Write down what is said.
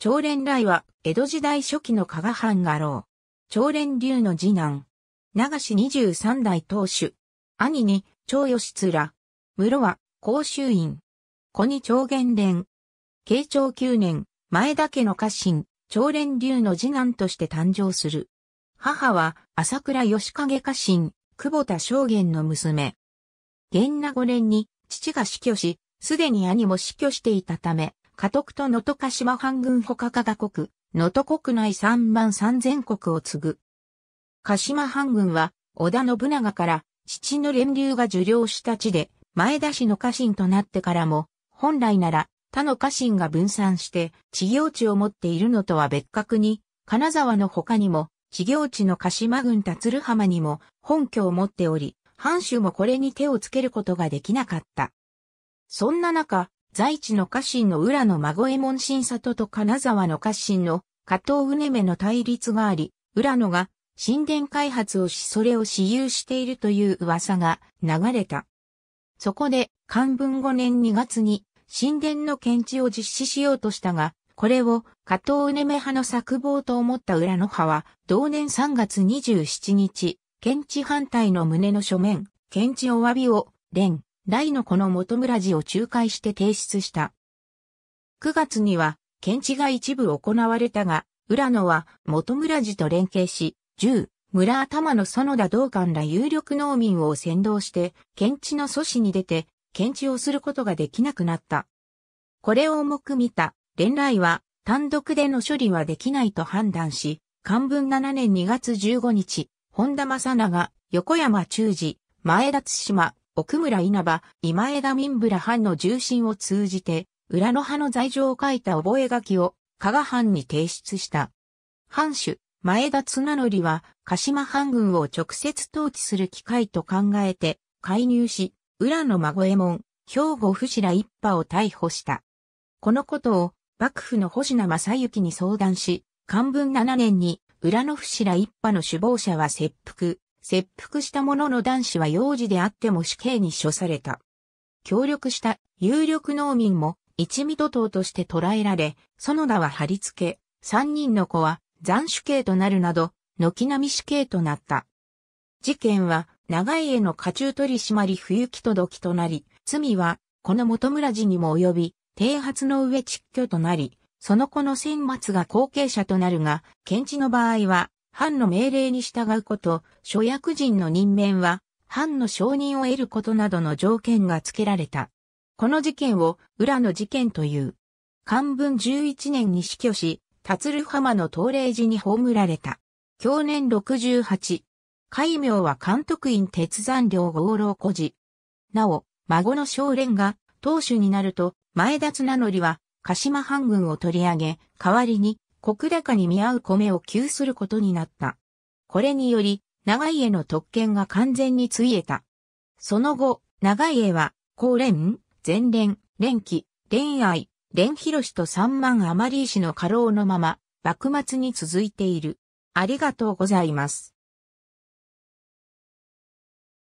長連来は、江戸時代初期の加賀藩画廊。長連流の次男。長氏二三代当主。兄に、長義ら。室は、甲州院。子に長元連。慶長9年、前田家の家臣、長連流の次男として誕生する。母は、朝倉義景家臣、久保田正元の娘。元名五年に、父が死去し、すでに兄も死去していたため、家督と能登鹿島藩軍か加賀国、能登国内3万3000国を継ぐ。鹿島藩軍は、織田信長から、父の連流が受領した地で、前田氏の家臣となってからも、本来なら、他の家臣が分散して、地業地を持っているのとは別格に、金沢の他にも、地業地の鹿島郡達鶴浜にも、本拠を持っており、藩主もこれに手をつけることができなかった。そんな中、在地の家臣の浦の孫右衛門新里と金沢の家臣の加藤うねめの対立があり、浦野が神殿開発をしそれを私有しているという噂が流れた。そこで漢文5年2月に神殿の検知を実施しようとしたが、これを加藤うねめ派の作望と思った浦野派は、同年3月27日、検知反対の旨の書面、検知お詫びを、連、来のこの元村寺を仲介して提出した。9月には、検知が一部行われたが、浦野は元村寺と連携し、銃、村頭の園田道館ら有力農民を先導して、検知の阻止に出て、検知をすることができなくなった。これを重く見た、連来は、単独での処理はできないと判断し、漢文7年2月15日、本田正長、横山中治、前田津島、奥村稲葉、今枝民村藩の重臣を通じて、裏の派の罪状を書いた覚書を、加賀藩に提出した。藩主、前田綱則は、鹿島藩軍を直接統治する機会と考えて、介入し、裏の孫右衛門、兵庫不士ら一派を逮捕した。このことを、幕府の星名正幸に相談し、漢文7年に、裏の不士ら一派の首謀者は切腹。切腹した者の男子は幼児であっても死刑に処された。協力した有力農民も一味徒党として捕らえられ、園田は貼り付け、三人の子は斬首刑となるなど、軒並み死刑となった。事件は、長いへの家中取締り冬き届となり、罪は、この本村寺にも及び、剃発の上窒去となり、その子の先末が後継者となるが、検知の場合は、藩の命令に従うこと、諸役人の任免は、藩の承認を得ることなどの条件が付けられた。この事件を、裏の事件という。漢文11年に死去し、達る浜の東霊寺に葬られた。去年68。戒名は監督院鉄山領合老孤児。なお、孫の少連が、当主になると、前田綱則は、鹿島藩軍を取り上げ、代わりに、国高に見合う米を給することになった。これにより、長家の特権が完全についえた。その後、長家は、高連、前連、連期、連愛、連広氏と三万余り氏の過労のまま、幕末に続いている。ありがとうございます。